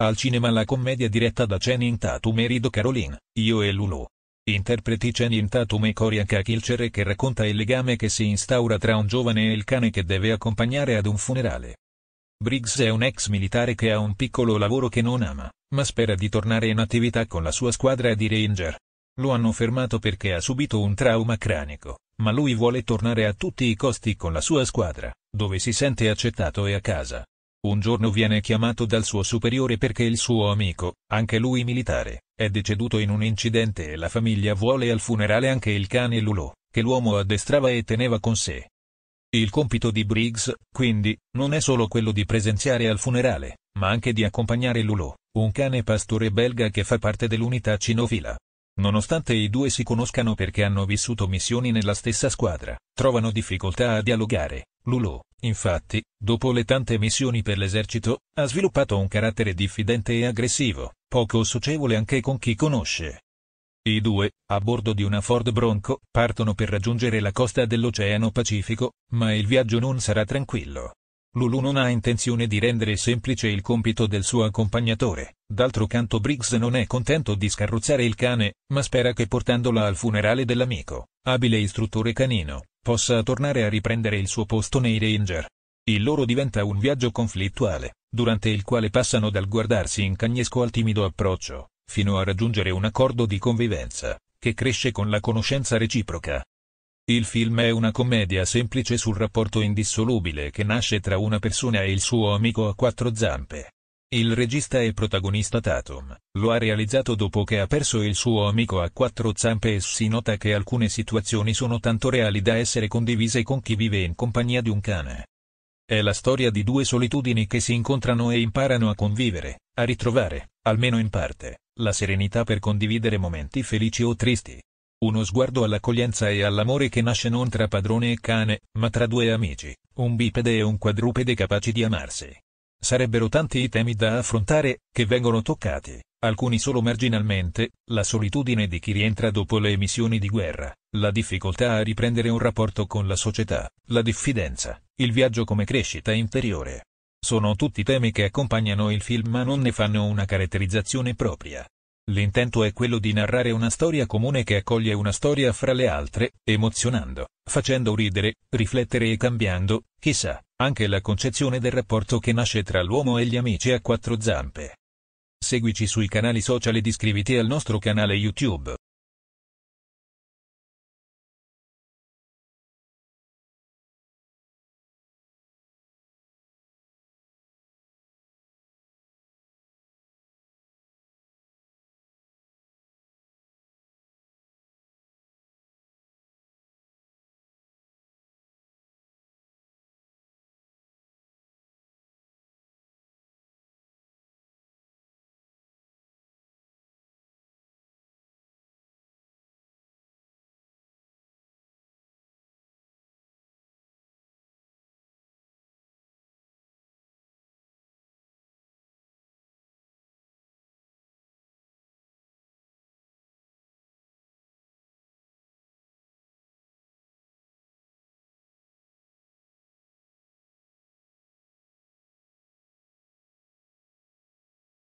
Al cinema la commedia diretta da Channing Tatum e Rido Caroline, Io e Lulu. Interpreti Channing Tatum e Coria Kilcher che racconta il legame che si instaura tra un giovane e il cane che deve accompagnare ad un funerale. Briggs è un ex militare che ha un piccolo lavoro che non ama, ma spera di tornare in attività con la sua squadra di ranger. Lo hanno fermato perché ha subito un trauma cranico, ma lui vuole tornare a tutti i costi con la sua squadra, dove si sente accettato e a casa. Un giorno viene chiamato dal suo superiore perché il suo amico, anche lui militare, è deceduto in un incidente e la famiglia vuole al funerale anche il cane Lulò, che l'uomo addestrava e teneva con sé. Il compito di Briggs, quindi, non è solo quello di presenziare al funerale, ma anche di accompagnare Lulò, un cane pastore belga che fa parte dell'unità cinofila. Nonostante i due si conoscano perché hanno vissuto missioni nella stessa squadra, trovano difficoltà a dialogare. Lulò, Infatti, dopo le tante missioni per l'esercito, ha sviluppato un carattere diffidente e aggressivo, poco socievole anche con chi conosce. I due, a bordo di una Ford Bronco, partono per raggiungere la costa dell'Oceano Pacifico, ma il viaggio non sarà tranquillo. Lulu non ha intenzione di rendere semplice il compito del suo accompagnatore, d'altro canto Briggs non è contento di scarrozzare il cane, ma spera che portandola al funerale dell'amico, abile istruttore canino, possa tornare a riprendere il suo posto nei Ranger. Il loro diventa un viaggio conflittuale, durante il quale passano dal guardarsi in cagnesco al timido approccio, fino a raggiungere un accordo di convivenza, che cresce con la conoscenza reciproca. Il film è una commedia semplice sul rapporto indissolubile che nasce tra una persona e il suo amico a quattro zampe, il regista e protagonista Tatum lo ha realizzato dopo che ha perso il suo amico a quattro zampe e si nota che alcune situazioni sono tanto reali da essere condivise con chi vive in compagnia di un cane. È la storia di due solitudini che si incontrano e imparano a convivere, a ritrovare, almeno in parte, la serenità per condividere momenti felici o tristi. Uno sguardo all'accoglienza e all'amore che nasce non tra padrone e cane, ma tra due amici, un bipede e un quadrupede capaci di amarsi. Sarebbero tanti i temi da affrontare, che vengono toccati, alcuni solo marginalmente, la solitudine di chi rientra dopo le emissioni di guerra, la difficoltà a riprendere un rapporto con la società, la diffidenza, il viaggio come crescita interiore. Sono tutti temi che accompagnano il film ma non ne fanno una caratterizzazione propria. L'intento è quello di narrare una storia comune che accoglie una storia fra le altre, emozionando, facendo ridere, riflettere e cambiando, chissà, anche la concezione del rapporto che nasce tra l'uomo e gli amici a quattro zampe. Seguici sui canali social ed iscriviti al nostro canale YouTube.